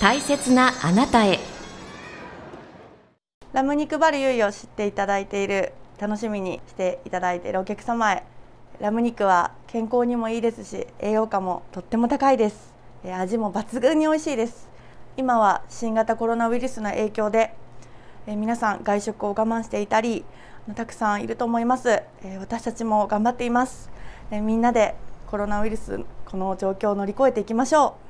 大切なあなたへラム肉バルゆいを知っていただいている楽しみにしていただいているお客様へラム肉は健康にもいいですし栄養価もとっても高いです味も抜群に美味しいです今は新型コロナウイルスの影響で皆さん外食を我慢していたりたくさんいると思います私たちも頑張っていますみんなでコロナウイルスこの状況を乗り越えていきましょう